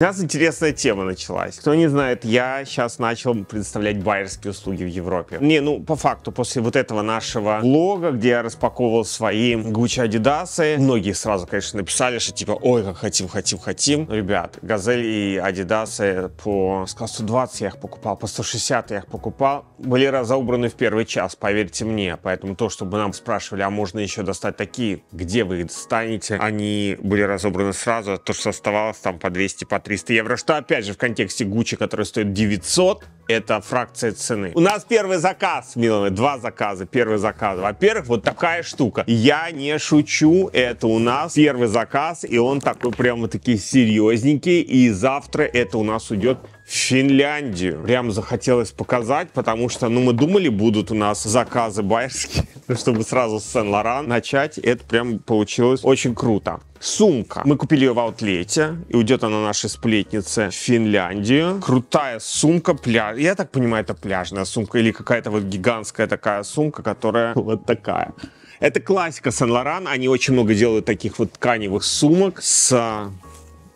Сейчас интересная тема началась. Кто не знает, я сейчас начал предоставлять байерские услуги в Европе. Не, ну, по факту, после вот этого нашего блога, где я распаковывал свои Gucci Адидасы, многие сразу, конечно, написали, что типа, ой, как хотим, хотим, хотим. ребят, Газель и Адидасы по, сказал, 120 я их покупал, по 160 я их покупал, были разобраны в первый час, поверьте мне. Поэтому то, чтобы нам спрашивали, а можно еще достать такие, где вы их достанете, они были разобраны сразу, то, что оставалось там по 200, по 300 евро, что опять же в контексте Гуччи, который стоит 900, это фракция цены. У нас первый заказ, милые, два заказа, первый заказ. Во-первых, вот такая штука. Я не шучу, это у нас первый заказ, и он такой прямо-таки серьезненький, и завтра это у нас уйдет в Финляндию. Прям захотелось показать, потому что, ну, мы думали, будут у нас заказы байерские чтобы сразу с Сен-Лоран начать. Это прям получилось очень круто. Сумка. Мы купили ее в аутлете, и уйдет она нашей сплетнице в Финляндию. Крутая сумка, пляж. Я так понимаю, это пляжная сумка или какая-то вот гигантская такая сумка, которая вот такая. Это классика Сен-Лоран. Они очень много делают таких вот тканевых сумок с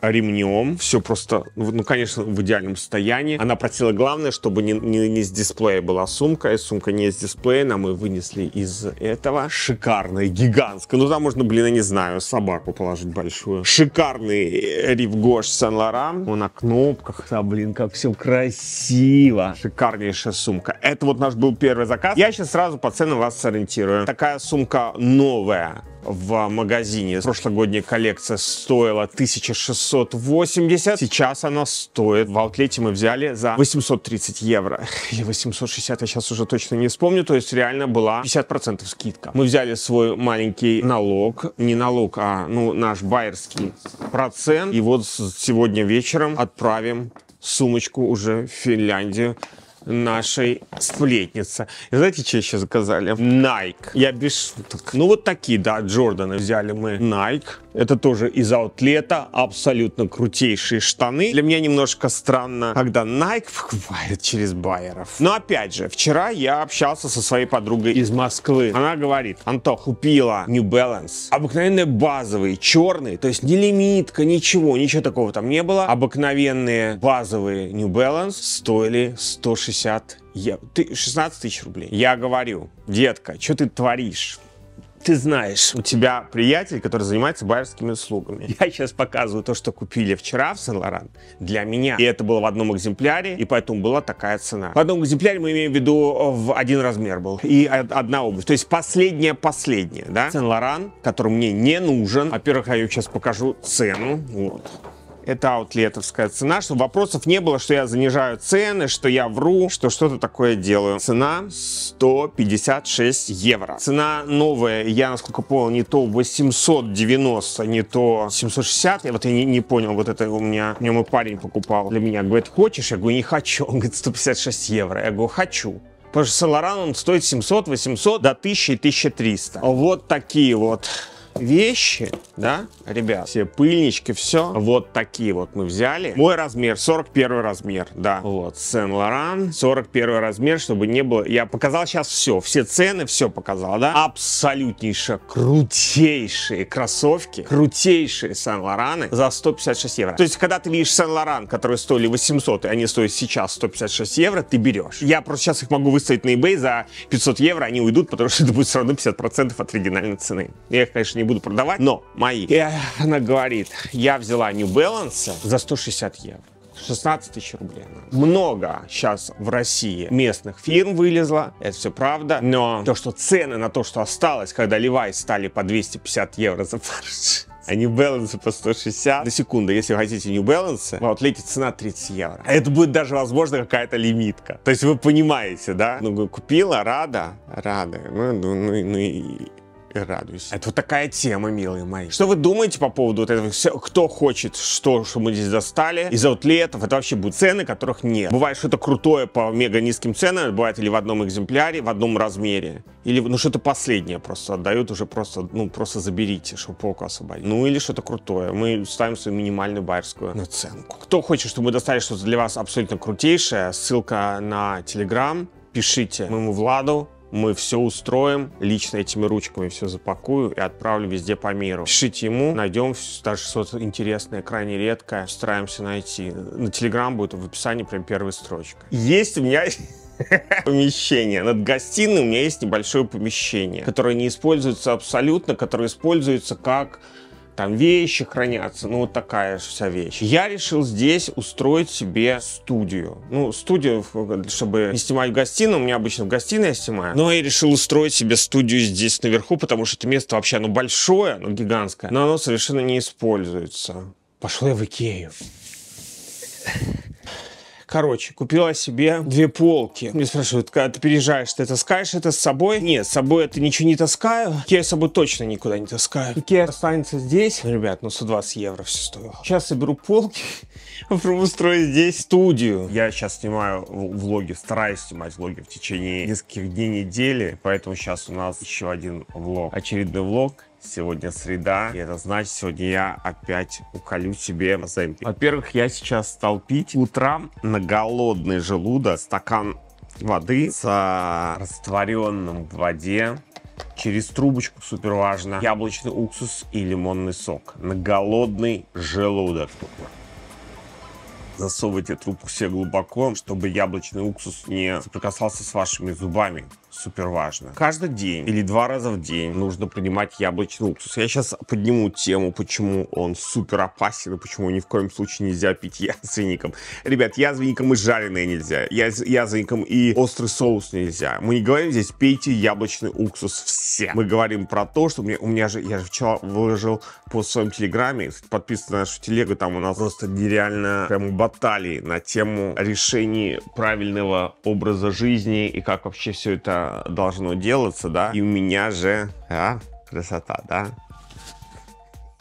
а ремнем. Все просто, ну, ну, конечно, в идеальном состоянии. Она просила главное, чтобы не, не, не с дисплея была сумка. И сумка не с дисплея. Нам мы вынесли из этого. Шикарная, гигантская. Ну, там можно, блин, я не знаю, собаку положить большую. Шикарный э, ривгош Сен Лоран. Он на кнопках, да, блин, как все красиво. Шикарнейшая сумка. Это вот наш был первый заказ. Я сейчас сразу по ценам вас сориентирую. Такая сумка новая в магазине. Прошлогодняя коллекция стоила 1680, сейчас она стоит. В аутлете мы взяли за 830 евро или 860, я сейчас уже точно не вспомню, то есть реально была 50% скидка. Мы взяли свой маленький налог, не налог, а ну наш байерский процент, и вот сегодня вечером отправим сумочку уже в Финляндию нашей сплетницы. И знаете, что еще заказали? Nike. Я без шуток. Ну вот такие, да, Джорданы взяли мы. Nike. Это тоже из аутлета, абсолютно крутейшие штаны. Для меня немножко странно, когда Nike вхватит через байеров. Но опять же, вчера я общался со своей подругой из Москвы. Она говорит, Антох, купила New Balance. Обыкновенные базовые, черные, то есть не лимитка, ничего, ничего такого там не было. Обыкновенные базовые New Balance стоили 160 евро. 16 тысяч рублей. Я говорю, детка, что ты творишь? ты знаешь, у тебя приятель, который занимается байерскими услугами. Я сейчас показываю то, что купили вчера в Сен-Лоран для меня. И это было в одном экземпляре, и поэтому была такая цена. В одном экземпляре мы имеем в виду в один размер был. И одна обувь. То есть последняя-последняя, да? Сен-Лоран, который мне не нужен. Во-первых, я ее сейчас покажу цену. Вот это аутлетовская цена, чтобы вопросов не было, что я занижаю цены, что я вру, что что-то такое делаю. Цена 156 евро. Цена новая, я, насколько понял, не то 890, не то 760. Я вот я не, не понял, вот это у меня, у меня мой парень покупал для меня. Говорит, хочешь? Я говорю, не хочу. Он говорит, 156 евро. Я говорю, хочу. Потому что Соларан он стоит 700, 800, до 1000 и 1300. Вот такие вот вещи, да, ребят, все пыльнички, все, вот такие вот мы взяли. Мой размер, 41 размер, да, вот, Сен-Лоран, 41 размер, чтобы не было, я показал сейчас все, все цены, все показал, да, абсолютнейшая, крутейшие кроссовки, крутейшие Сен-Лораны за 156 евро. То есть, когда ты видишь Сен-Лоран, которые стоили 800, и они стоят сейчас 156 евро, ты берешь. Я просто сейчас их могу выставить на eBay за 500 евро, они уйдут, потому что это будет все равно 50% от оригинальной цены. Я их, конечно, не не буду продавать, но мои. И она говорит, я взяла New Balance за 160 евро. 16 тысяч рублей. Много сейчас в России местных фирм вылезло, это все правда, но то, что цены на то, что осталось, когда Levi's стали по 250 евро за пару, а New Balance по 160. На секунду, если вы хотите New Balance, вот летит цена 30 евро. Это будет даже, возможно, какая-то лимитка. То есть вы понимаете, да? Ну, купила, рада, рада. Ну, ну, ну, ну и радуйся. Это вот такая тема, милые мои. Что вы думаете по поводу вот этого? Кто хочет, что, что мы здесь достали? Из аутлетов это вообще будут цены, которых нет. Бывает что-то крутое по мега низким ценам, бывает или в одном экземпляре, в одном размере. Или ну что-то последнее просто отдают уже просто, ну просто заберите, чтобы полку освободить. Ну или что-то крутое. Мы ставим свою минимальную байерскую наценку. Кто хочет, чтобы мы достали что-то для вас абсолютно крутейшее, ссылка на Телеграм, пишите моему Владу, мы все устроим, лично этими ручками все запакую и отправлю везде по миру. Пишите ему, найдем даже что-то интересное, крайне редкое, стараемся найти. На Телеграм будет в описании прям первая строчка. Есть у меня помещение. Над гостиной у меня есть небольшое помещение, которое не используется абсолютно, которое используется как там вещи хранятся, ну вот такая вся вещь. Я решил здесь устроить себе студию. Ну, студию, чтобы не снимать в гостиной, у меня обычно в гостиной я снимаю. Но я решил устроить себе студию здесь наверху, потому что это место вообще, оно большое, оно гигантское, но оно совершенно не используется. Пошел я в Икею. Короче, купила себе две полки. Мне спрашивают, когда ты переезжаешь, ты это таскаешь это с собой? Нет, с собой это ничего не таскаю. Я с собой точно никуда не таскаю. Икея останется здесь. Ребят, ну 120 евро все стоило. Сейчас я беру полки, обустрою здесь студию. Я сейчас снимаю влоги, стараюсь снимать влоги в течение нескольких дней недели, поэтому сейчас у нас еще один влог. Очередной влог Сегодня среда, и это значит, сегодня я опять уколю себе Оземпик. Во-первых, я сейчас стал пить утром на голодный желудок стакан воды с а, растворенным в воде через трубочку, супер важно, яблочный уксус и лимонный сок на голодный желудок. Засовывайте трубку все глубоко, чтобы яблочный уксус не соприкасался с вашими зубами супер важно. Каждый день или два раза в день нужно принимать яблочный уксус. Я сейчас подниму тему, почему он супер опасен и почему ни в коем случае нельзя пить язвенником. Ребят, язвенником и жареные нельзя, яз, язвенником и острый соус нельзя. Мы не говорим здесь пейте яблочный уксус все. Мы говорим про то, что мне, у меня же, я же вчера выложил по своем телеграме, подписан на нашу телегу, там у нас просто нереально прям баталии на тему решений правильного образа жизни и как вообще все это должно делаться, да. И у меня же, а, красота, да.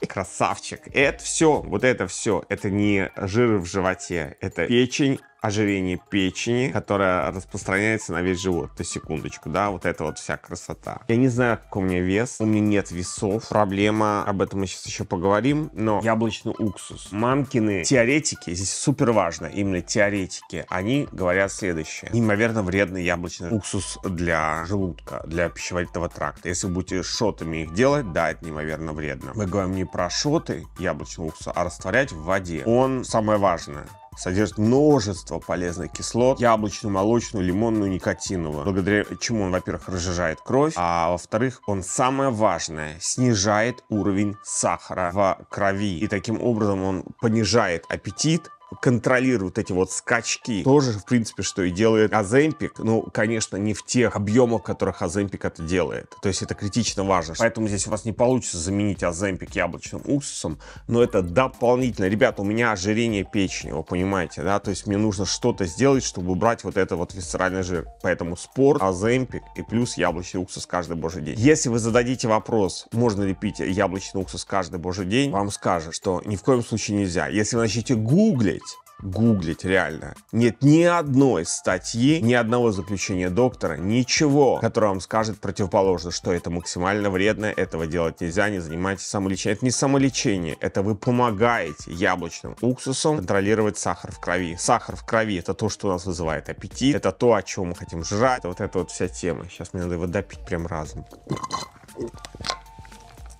Красавчик. Это все, вот это все, это не жир в животе, это печень ожирение печени, которое распространяется на весь живот. то секундочку, да, вот это вот вся красота. Я не знаю, какой у меня вес, у меня нет весов. Проблема, об этом мы сейчас еще поговорим, но яблочный уксус. Мамкины теоретики, здесь супер важно, именно теоретики, они говорят следующее. Неимоверно вредный яблочный уксус для желудка, для пищеварительного тракта. Если вы будете шотами их делать, да, это неимоверно вредно. Мы говорим не про шоты яблочного уксуса, а растворять в воде. Он самое важное содержит множество полезных кислот, яблочную, молочную, лимонную, никотиновую, благодаря чему он, во-первых, разжижает кровь, а во-вторых, он самое важное, снижает уровень сахара в крови, и таким образом он понижает аппетит, контролирует эти вот скачки. Тоже, в принципе, что и делает Аземпик. Ну, конечно, не в тех объемах, которых Аземпик это делает. То есть это критично важно. Поэтому здесь у вас не получится заменить Аземпик яблочным уксусом, но это дополнительно. Ребята, у меня ожирение печени, вы понимаете, да? То есть мне нужно что-то сделать, чтобы убрать вот это вот висцеральный жир. Поэтому спорт, Аземпик и плюс яблочный уксус каждый божий день. Если вы зададите вопрос, можно ли пить яблочный уксус каждый божий день, вам скажут, что ни в коем случае нельзя. Если вы начнете гуглить, гуглить реально. Нет ни одной статьи, ни одного заключения доктора, ничего, которое вам скажет противоположно, что это максимально вредно, этого делать нельзя, не занимайтесь самолечением. Это не самолечение, это вы помогаете яблочным уксусом контролировать сахар в крови. Сахар в крови это то, что у нас вызывает аппетит, это то, о чем мы хотим жрать, это вот эта вот вся тема. Сейчас мне надо его допить прям разом.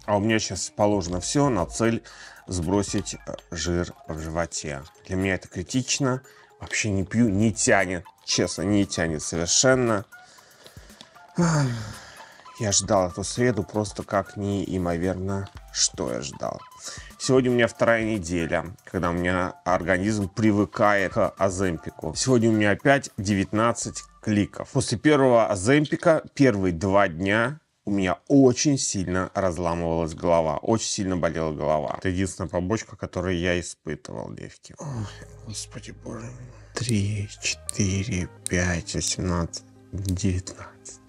А у меня сейчас положено все на цель сбросить э, жир в животе. Для меня это критично. Вообще не пью, не тянет. Честно, не тянет совершенно. Я ждал эту среду просто как неимоверно, что я ждал. Сегодня у меня вторая неделя, когда у меня организм привыкает к Аземпику. Сегодня у меня опять 19 кликов. После первого Аземпика первые два дня у меня очень сильно разламывалась голова, очень сильно болела голова. Это единственная побочка, которую я испытывал, девки. Ой, господи боже. Три, четыре, пять, восемнадцать, девятнадцать.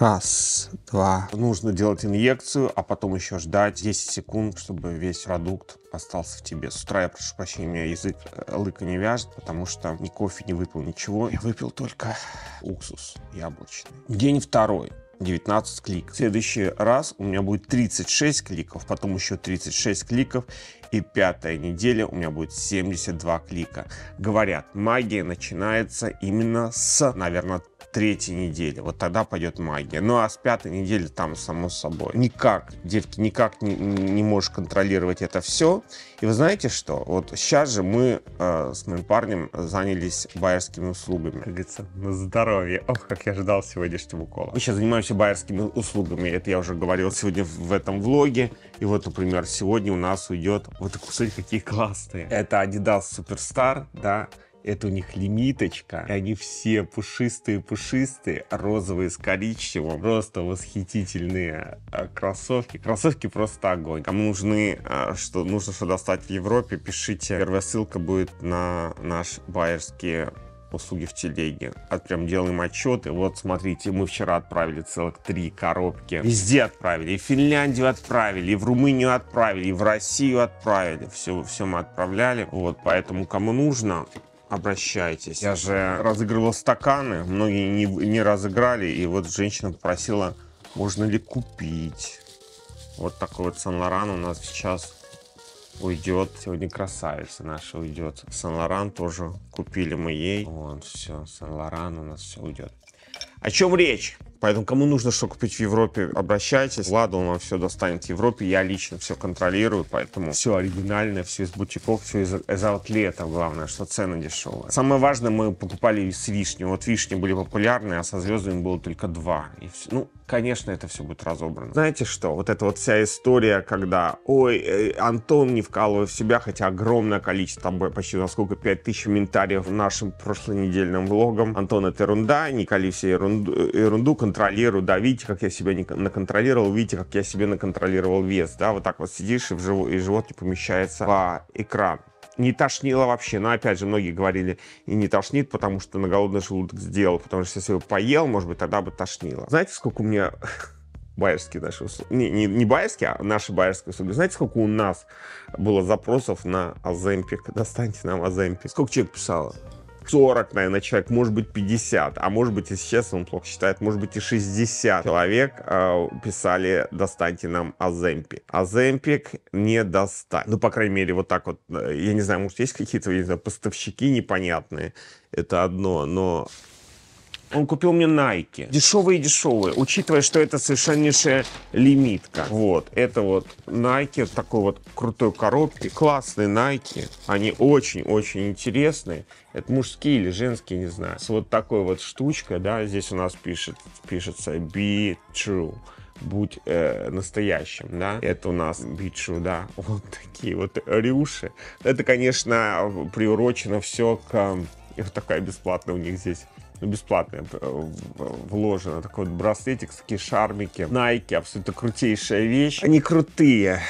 Раз, два. Нужно делать инъекцию, а потом еще ждать 10 секунд, чтобы весь продукт остался в тебе. С утра я прошу прощения, у меня язык э, лыка не вяжет, потому что ни кофе не выпил, ничего. Я выпил только уксус яблочный. День второй. 19 кликов. В следующий раз у меня будет 36 кликов, потом еще 36 кликов, и пятая неделя у меня будет 72 клика. Говорят, магия начинается именно с, наверное, третьей неделе. Вот тогда пойдет магия. Ну а с пятой недели там, само собой. Никак, девки, никак не, не можешь контролировать это все. И вы знаете что? Вот сейчас же мы э, с моим парнем занялись байерскими услугами. Как говорится, на здоровье. Ох, как я ждал сегодняшнего укола. Мы сейчас занимаемся байерскими услугами. Это я уже говорил сегодня в этом влоге. И вот, например, сегодня у нас уйдет... Вот, смотрите, какие классные. Это Adidas Superstar, да, это у них лимиточка. И они все пушистые-пушистые, розовые с коричневым. Просто восхитительные а, кроссовки. Кроссовки просто огонь. Кому нужны, а, что нужно что достать в Европе, пишите. Первая ссылка будет на наш байерский услуги в телеге. От прям делаем отчеты. Вот, смотрите, мы вчера отправили целых три коробки. Везде отправили. И в Финляндию отправили, и в Румынию отправили, и в Россию отправили. Все, все мы отправляли. Вот, поэтому кому нужно, обращайтесь. Я же разыгрывал стаканы, многие не, не разыграли, и вот женщина попросила, можно ли купить. Вот такой вот Сан-Лоран у нас сейчас уйдет. Сегодня красавица наша уйдет. Сан-Лоран тоже купили мы ей. Вот все, Сан-Лоран у нас все уйдет. О чем речь? Поэтому кому нужно что купить в Европе, обращайтесь. Влада, он вам все достанет в Европе. Я лично все контролирую, поэтому все оригинальное, все из бутиков, все из, из аутлета. Главное, что цены дешевые. Самое важное, мы покупали с вишни. Вот вишни были популярны, а со звездами было только два. И все. Ну, конечно, это все будет разобрано. Знаете что? Вот эта вот вся история, когда, ой, э, Антон не вкалывает в себя, хотя огромное количество, там почти насколько 5000 комментариев в нашим прошлонедельным влогом. Антон, это ерунда, не кали все ерунду, э, ерунду контролирую, да, видите, как я себя не наконтролировал, видите, как я себе наконтролировал вес, да, вот так вот сидишь, и, в живот, и живот не помещается в экран не тошнило вообще. Но опять же, многие говорили, и не тошнит, потому что на голодный желудок сделал. Потому что если бы поел, может быть, тогда бы тошнило. Знаете, сколько у меня байерские наши услуги, не, не, не байерские, а наши байерские услуги. Знаете, сколько у нас было запросов на Аземпик? Достаньте нам Аземпик. Сколько человек писало? 40, наверное, человек, может быть, 50, а может быть, и сейчас он плохо считает, может быть, и 60 человек э, писали «Достаньте нам Аземпи». Аземпик не достать. Ну, по крайней мере, вот так вот. Э, я не знаю, может, есть какие-то, я не знаю, поставщики непонятные. Это одно, но он купил мне Nike. Дешевые-дешевые, учитывая, что это совершеннейшая лимитка. Вот, это вот Nike в такой вот крутой коробке. Классные Nike, они очень-очень интересные. Это мужские или женские, не знаю. С вот такой вот штучкой, да, здесь у нас пишет, пишется «Be true» будь э, настоящим, да, это у нас бичу, да, вот такие вот рюши. Это, конечно, приурочено все к... Вот такая бесплатная у них здесь ну, бесплатное э, вложено. Такой вот браслетик, такие шармики. Найки абсолютно крутейшая вещь. Они крутые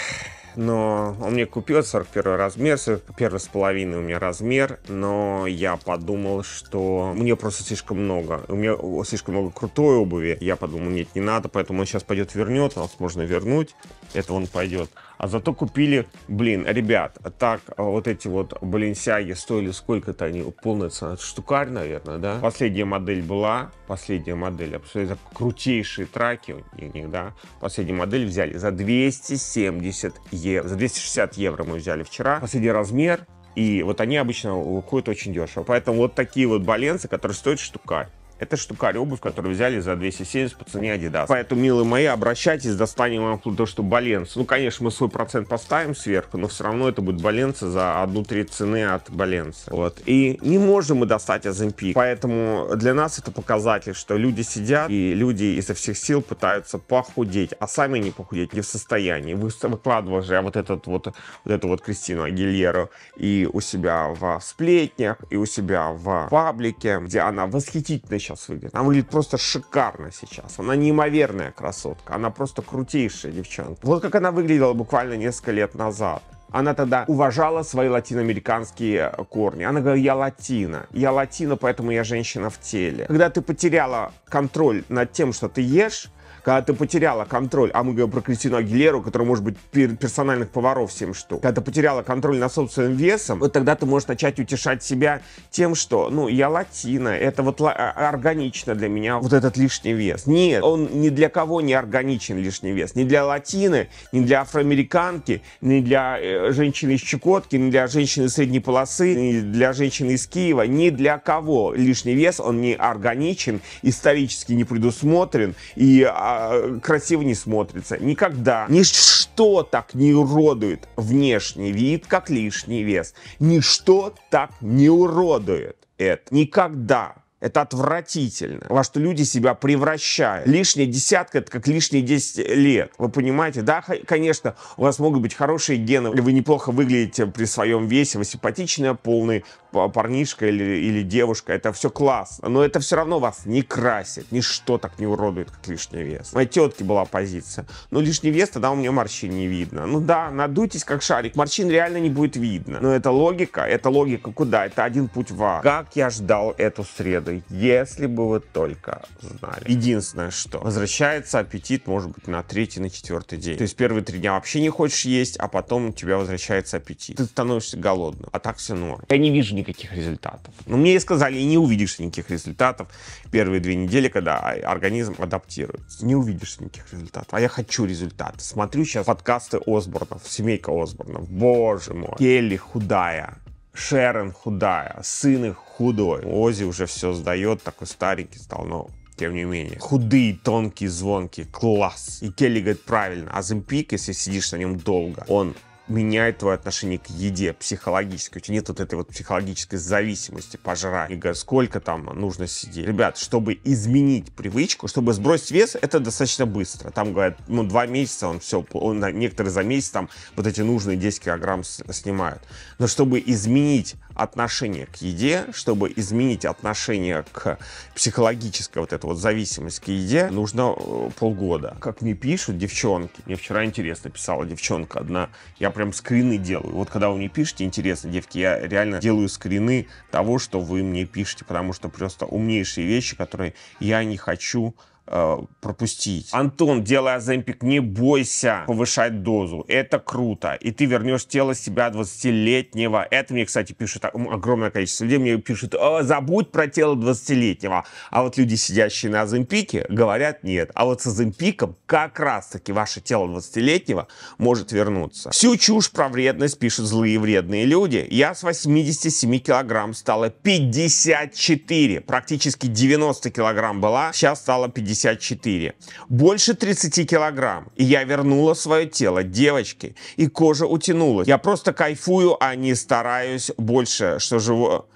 но он мне купил 41 размер, первый с половиной у меня размер, но я подумал, что мне просто слишком много, у меня слишком много крутой обуви, я подумал, нет, не надо, поэтому он сейчас пойдет вернет, нас можно вернуть, это он пойдет а зато купили, блин, ребят, так а вот эти вот Баленсиаги стоили сколько-то они, полная цена, штукарь, наверное, да? Последняя модель была, последняя модель, абсолютно крутейшие траки у них, да? Последнюю модель взяли за 270 евро, за 260 евро мы взяли вчера. Последний размер, и вот они обычно уходят очень дешево. Поэтому вот такие вот баленцы, которые стоят штукарь. Это штукарь, обувь, которую взяли за 270 по цене Adidas. Поэтому, милые мои, обращайтесь, достанем вам то, что Баленс. Ну, конечно, мы свой процент поставим сверху, но все равно это будет Баленс за одну треть цены от Баленса. Вот. И не можем мы достать Оземпик. Поэтому для нас это показатель, что люди сидят и люди изо всех сил пытаются похудеть, а сами не похудеть не в состоянии. Вы выкладывали же вот, этот вот, вот эту вот Кристину Агилеру и у себя в сплетнях, и у себя в паблике, где она восхитительно сейчас выглядит. Она выглядит просто шикарно сейчас. Она неимоверная красотка. Она просто крутейшая девчонка. Вот как она выглядела буквально несколько лет назад. Она тогда уважала свои латиноамериканские э, корни. Она говорила, я латина. Я латина, поэтому я женщина в теле. Когда ты потеряла контроль над тем, что ты ешь, когда ты потеряла контроль, а мы говорим про Кристину Агилеру, которая может быть персональных поваров 7 штук, когда ты потеряла контроль над собственным весом, вот тогда ты можешь начать утешать себя тем, что, ну, я латина, это вот а, органично для меня вот этот лишний вес. Нет, он ни для кого не органичен лишний вес. Ни для латины, ни для афроамериканки, ни для э, женщины из Чукотки, ни для женщины средней полосы, ни для женщины из Киева, ни для кого лишний вес, он не органичен, исторически не предусмотрен, и а, а, красиво не смотрится. Никогда. Ничто так не уродует внешний вид, как лишний вес. Ничто так не уродует это. Никогда. Это отвратительно, во что люди себя превращают. Лишняя десятка – это как лишние 10 лет. Вы понимаете? Да, конечно, у вас могут быть хорошие гены, вы неплохо выглядите при своем весе, вы симпатичная, полный парнишка или, или девушка, это все классно, но это все равно вас не красит, ничто так не уродует, как лишний вес. У моей тетки была позиция, но «Ну, лишний вес, тогда у меня морщин не видно. Ну да, надуйтесь как шарик, морщин реально не будет видно. Но это логика, это логика куда? Это один путь в ад. Как я ждал эту среду, если бы вы только знали. Единственное, что возвращается аппетит, может быть, на третий, на четвертый день. То есть первые три дня вообще не хочешь есть, а потом у тебя возвращается аппетит. Ты становишься голодным, а так все норм. Я не вижу никаких результатов. Но ну, мне и сказали, не увидишь никаких результатов первые две недели, когда а, организм адаптируется. Не увидишь никаких результатов. А я хочу результат. Смотрю сейчас подкасты Осборнов, семейка Осборнов. Боже мой. Келли худая. Шерон худая, сын их худой. Ози уже все сдает, такой старенький стал, но тем не менее. Худые, тонкие, звонкие, класс. И Келли говорит правильно, А Азимпик, если сидишь на нем долго, он меняет твое отношение к еде психологически. У тебя нет вот этой вот психологической зависимости пожрать. Иго, сколько там нужно сидеть? Ребят, чтобы изменить привычку, чтобы сбросить вес, это достаточно быстро. Там говорят, ну, два месяца он все, он, некоторые за месяц там вот эти нужные 10 килограмм снимают. Но чтобы изменить отношение к еде, чтобы изменить отношение к психологической вот этой вот зависимости к еде, нужно э, полгода. Как мне пишут девчонки, мне вчера интересно писала девчонка одна, я прям скрины делаю. Вот когда вы мне пишете, интересно, девки, я реально делаю скрины того, что вы мне пишете, потому что просто умнейшие вещи, которые я не хочу э, пропустить. Антон, делая Земпик, не бойся повышать дозу. Это круто. И ты вернешь тело себя 20-летнего. Это мне, кстати, пишет огромное количество людей. Мне пишут, забудь про тело 20-летнего. А вот люди, сидящие на Земпике, говорят нет. А вот с Земпиком как раз-таки ваше тело 20-летнего может вернуться. Всю чушь про вредность пишут злые вредные люди. Я с 87 килограмм стала 54. Практически 90 килограмм была, сейчас стала 50 54. Больше 30 килограмм. И я вернула свое тело девочки, И кожа утянулась. Я просто кайфую, а не стараюсь больше, что живу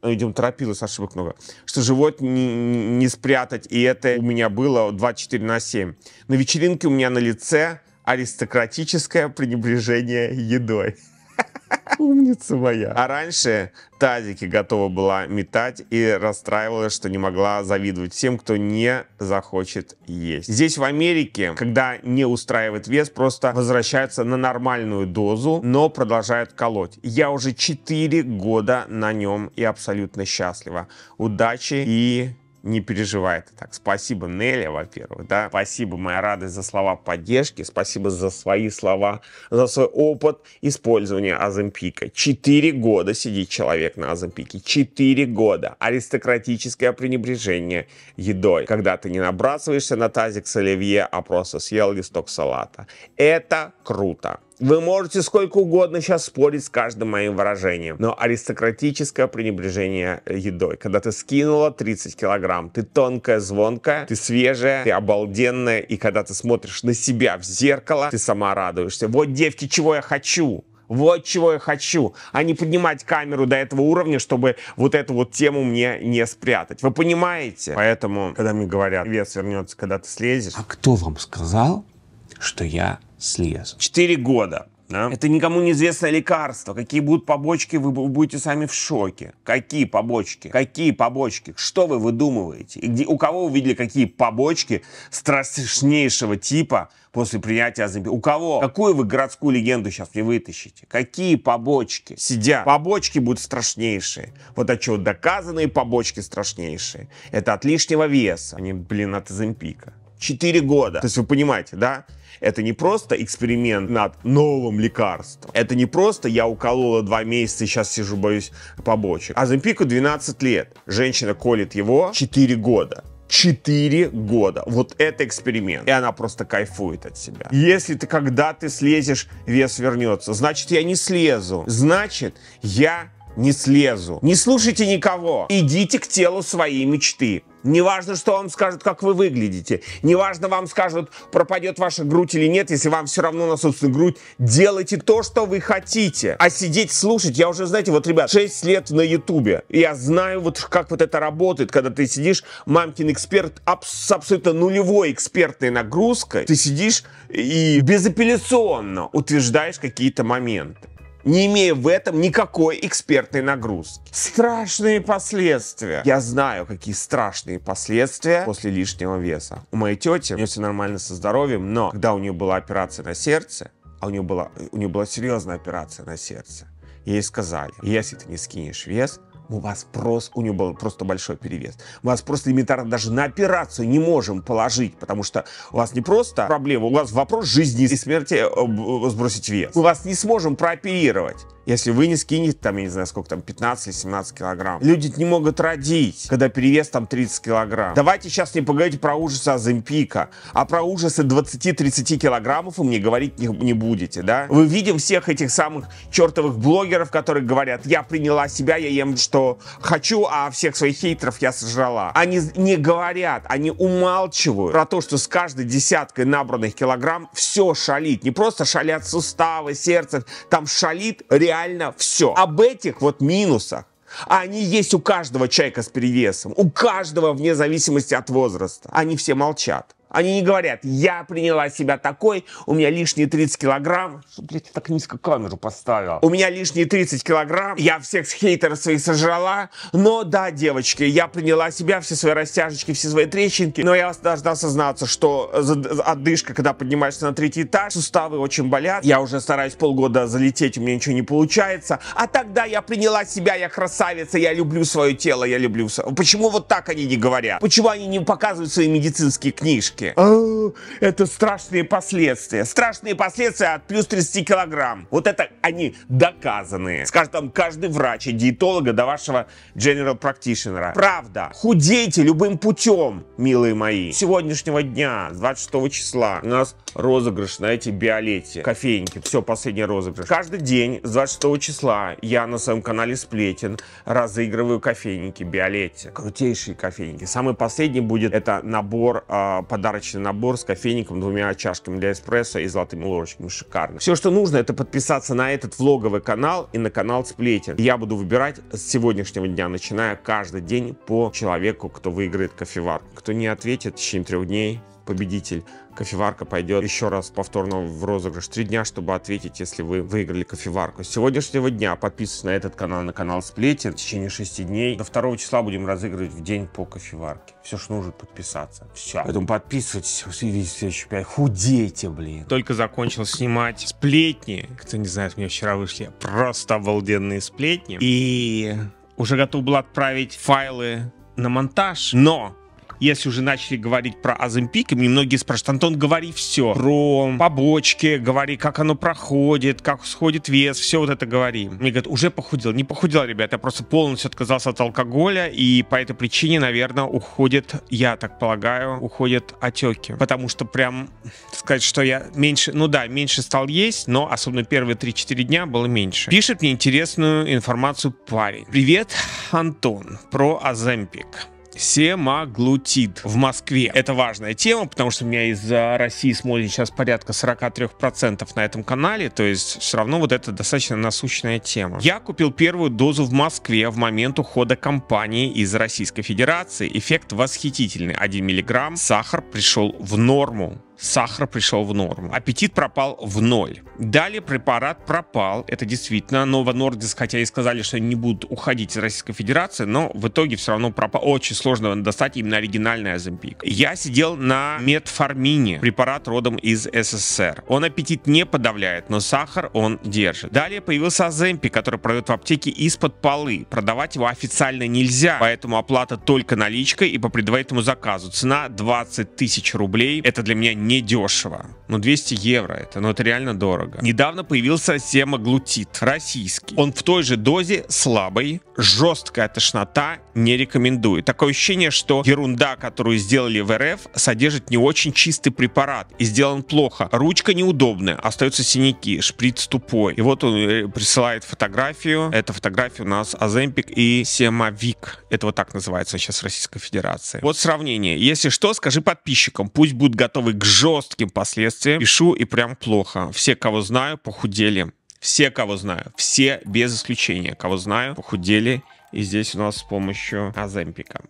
ну, идем, торопилась, ошибок много, что живот не, не спрятать, и это у меня было 24 на 7. На вечеринке у меня на лице аристократическое пренебрежение едой. Умница моя. А раньше тазики готова была метать и расстраивалась, что не могла завидовать всем, кто не захочет есть. Здесь в Америке, когда не устраивает вес, просто возвращается на нормальную дозу, но продолжает колоть. Я уже 4 года на нем и абсолютно счастлива. Удачи и не переживай ты так. Спасибо, Нелли, во-первых, да. Спасибо, моя радость, за слова поддержки. Спасибо за свои слова, за свой опыт использования Аземпика. Четыре года сидит человек на Аземпике. Четыре года. Аристократическое пренебрежение едой. Когда ты не набрасываешься на тазик с оливье, а просто съел листок салата. Это круто. Вы можете сколько угодно сейчас спорить с каждым моим выражением, но аристократическое пренебрежение э, едой. Когда ты скинула 30 килограмм, ты тонкая, звонкая, ты свежая, ты обалденная, и когда ты смотришь на себя в зеркало, ты сама радуешься. Вот, девки, чего я хочу! Вот чего я хочу, а не поднимать камеру до этого уровня, чтобы вот эту вот тему мне не спрятать. Вы понимаете? Поэтому, когда мне говорят, вес вернется, когда ты слезешь. А кто вам сказал, что я слез. Четыре года. Да? Это никому неизвестное лекарство. Какие будут побочки, вы будете сами в шоке. Какие побочки? Какие побочки? Что вы выдумываете? И где, у кого вы видели какие побочки страшнейшего типа после принятия Азимпи? У кого? Какую вы городскую легенду сейчас не вытащите? Какие побочки? Сидя. Побочки будут страшнейшие. Вот от чего доказанные побочки страшнейшие. Это от лишнего веса, Они, а блин, от Азимпика. 4 года. То есть вы понимаете, да? Это не просто эксперимент над новым лекарством. Это не просто я уколола 2 месяца и сейчас сижу, боюсь побочек. А Земпику 12 лет. Женщина колет его 4 года. 4 года. Вот это эксперимент. И она просто кайфует от себя. Если ты когда ты слезешь, вес вернется. Значит, я не слезу. Значит, я не слезу. Не слушайте никого. Идите к телу своей мечты. Не важно, что вам скажут, как вы выглядите. Не важно, вам скажут, пропадет ваша грудь или нет, если вам все равно на собственную грудь. Делайте то, что вы хотите. А сидеть, слушать, я уже, знаете, вот, ребят, 6 лет на Ютубе. Я знаю, вот как вот это работает, когда ты сидишь, мамкин эксперт, абс с абсолютно нулевой экспертной нагрузкой. Ты сидишь и безапелляционно утверждаешь какие-то моменты не имея в этом никакой экспертной нагрузки. Страшные последствия. Я знаю, какие страшные последствия после лишнего веса. У моей тети, у нее все нормально со здоровьем, но когда у нее была операция на сердце, а у нее была, у нее была серьезная операция на сердце, ей сказали, если ты не скинешь вес, у вас просто, у него был просто большой перевес. Мы вас просто элементарно даже на операцию не можем положить, потому что у вас не просто проблема, у вас вопрос жизни и смерти э, э, сбросить вес. Мы вас не сможем прооперировать если вы не скинете, там, я не знаю, сколько там, 15 17 килограмм. Люди не могут родить, когда перевес там 30 килограмм. Давайте сейчас не поговорить про ужасы Азимпика, а про ужасы 20-30 килограммов вы мне говорить не, не будете, да? Вы видим всех этих самых чертовых блогеров, которые говорят, я приняла себя, я ем, что хочу, а всех своих хейтеров я сожрала. Они не говорят, они умалчивают про то, что с каждой десяткой набранных килограмм все шалит. Не просто шалят суставы, сердце, там шалит реально реально все. Об этих вот минусах они есть у каждого чайка с перевесом, у каждого вне зависимости от возраста. Они все молчат. Они не говорят, я приняла себя такой, у меня лишние 30 килограмм. Что, ты так низко камеру поставил? У меня лишние 30 килограмм, я всех хейтеров своих сожрала. Но да, девочки, я приняла себя, все свои растяжечки, все свои трещинки. Но я должна осознаться, что отдышка, когда поднимаешься на третий этаж, суставы очень болят. Я уже стараюсь полгода залететь, у меня ничего не получается. А тогда я приняла себя, я красавица, я люблю свое тело, я люблю... Почему вот так они не говорят? Почему они не показывают свои медицинские книжки? кошки. О, это страшные последствия. Страшные последствия от плюс 30 килограмм. Вот это они доказанные. Скажет там каждый врач и диетолога до вашего general practitioner. Правда. Худейте любым путем, милые мои. С сегодняшнего дня, 26 числа, у нас розыгрыш на эти биолете. Кофейники. Все, последний розыгрыш. Каждый день с 26 числа я на своем канале Сплетен разыгрываю кофейники биолете. Крутейшие кофейники. Самый последний будет это набор э, подарков подарочный набор с кофейником, двумя чашками для эспрессо и золотыми ложечками. Шикарно. Все, что нужно, это подписаться на этот влоговый канал и на канал Сплетен. Я буду выбирать с сегодняшнего дня, начиная каждый день по человеку, кто выиграет кофевар. Кто не ответит в течение трех дней, победитель, кофеварка пойдет еще раз повторно в розыгрыш. Три дня, чтобы ответить, если вы выиграли кофеварку. С сегодняшнего дня подписывайтесь на этот канал, на канал Сплетен. В течение шести дней. До 2 числа будем разыгрывать в день по кофеварке. Все, что нужно подписаться. Все. Поэтому подписывайтесь, увидите следующий пять. Худейте, блин. Только закончил снимать сплетни. Кто не знает, у меня вчера вышли просто обалденные сплетни. И уже готов был отправить файлы на монтаж, но если уже начали говорить про Аземпик, мне многие спрашивают, Антон, говори все. Про побочки, говори, как оно проходит, как сходит вес, все вот это говори. Мне говорят, уже похудел. Не похудел, ребят, я просто полностью отказался от алкоголя, и по этой причине, наверное, уходит, я так полагаю, уходят отеки. Потому что прям сказать, что я меньше, ну да, меньше стал есть, но особенно первые 3-4 дня было меньше. Пишет мне интересную информацию парень. Привет, Антон, про Аземпик. Семаглутид в Москве. Это важная тема, потому что у меня из э, России смотрит сейчас порядка 43% на этом канале, то есть все равно вот это достаточно насущная тема. Я купил первую дозу в Москве в момент ухода компании из Российской Федерации. Эффект восхитительный. 1 миллиграмм, сахар пришел в норму сахар пришел в норму. Аппетит пропал в ноль. Далее препарат пропал, это действительно. Нова Нордис, хотя и сказали, что они не будут уходить из Российской Федерации, но в итоге все равно пропал. Очень сложно достать именно оригинальный Аземпик. Я сидел на метформине, препарат родом из СССР. Он аппетит не подавляет, но сахар он держит. Далее появился Аземпик, который продают в аптеке из-под полы. Продавать его официально нельзя, поэтому оплата только наличкой и по предварительному заказу. Цена 20 тысяч рублей. Это для меня не недешево. Ну, 200 евро это, ну, это реально дорого. Недавно появился семаглутид, российский. Он в той же дозе слабый, жесткая тошнота не рекомендую. Такое ощущение, что ерунда, которую сделали в РФ, содержит не очень чистый препарат и сделан плохо. Ручка неудобная, остаются синяки, шприц тупой. И вот он э, присылает фотографию. это фотография у нас Аземпик и Семавик. Это вот так называется сейчас в Российской Федерации. Вот сравнение. Если что, скажи подписчикам, пусть будут готовы к жестким последствиям. Пишу и прям плохо. Все, кого знаю, похудели. Все, кого знаю. Все, без исключения, кого знаю, похудели. И здесь у нас с помощью Аземпика.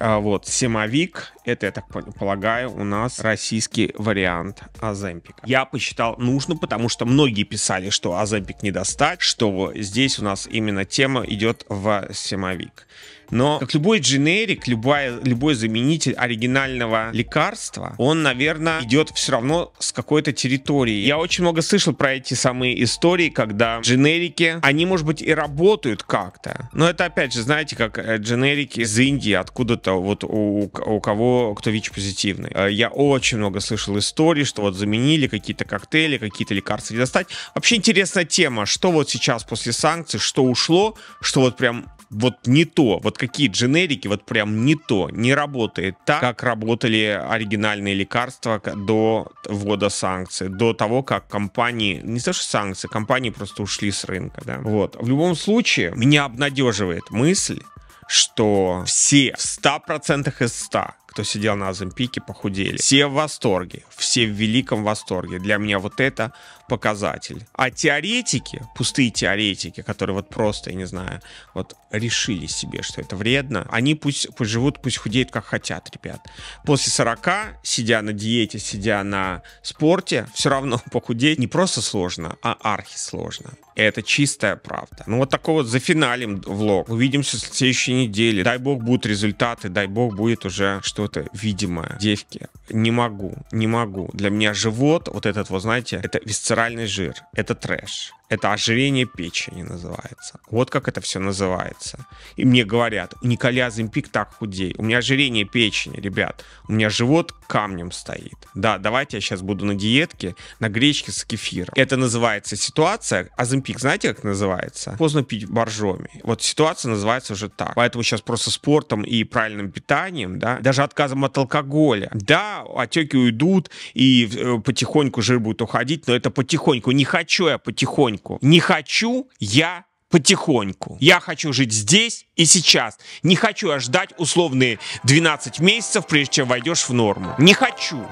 А вот, Семовик это, я так полагаю, у нас российский вариант Аземпика. Я посчитал нужно, потому что многие писали, что Аземпик не достать, что здесь у нас именно тема идет в семовик. Но как любой дженерик, любая, любой заменитель оригинального лекарства, он, наверное, идет все равно с какой-то территории. Я очень много слышал про эти самые истории, когда дженерики, они, может быть, и работают как-то. Но это, опять же, знаете, как э, дженерики из Индии, откуда-то вот у, у кого кто, кто ВИЧ-позитивный. А я очень много слышал историй, что вот заменили какие-то коктейли, какие-то лекарства не достать. Вообще интересная тема, что вот сейчас после санкций, что ушло, что вот прям вот не то, вот какие дженерики вот прям не то, не работает так, как работали оригинальные лекарства до ввода санкций, до того, как компании, не то что санкции, компании просто ушли с рынка, да. Вот. В любом случае, меня обнадеживает мысль, что все в 100% из 100 кто сидел на Оземпике, похудели. Все в восторге, все в великом восторге. Для меня вот это показатель. А теоретики, пустые теоретики, которые вот просто, я не знаю, вот решили себе, что это вредно, они пусть, пусть живут, пусть худеют, как хотят, ребят. После 40, сидя на диете, сидя на спорте, все равно похудеть не просто сложно, а архи сложно. Это чистая правда. Ну вот такой вот зафиналим влог. Увидимся в следующей неделе. Дай бог будут результаты, дай бог будет уже что-то видимое. Девки, не могу, не могу. Для меня живот, вот этот вот, знаете, это висцеральный жир, это трэш. Это ожирение печени называется. Вот как это все называется. И мне говорят, Николя Земпик так худей. У меня ожирение печени, ребят. У меня живот камнем стоит. Да, давайте я сейчас буду на диетке, на гречке с кефиром. Это называется ситуация. А Земпик знаете, как называется? Поздно пить боржоми. Вот ситуация называется уже так. Поэтому сейчас просто спортом и правильным питанием, да, даже отказом от алкоголя. Да, отеки уйдут, и э, потихоньку жир будет уходить, но это потихоньку. Не хочу я потихоньку потихоньку. Не хочу я потихоньку. Я хочу жить здесь и сейчас. Не хочу я ждать условные 12 месяцев, прежде чем войдешь в норму. Не хочу.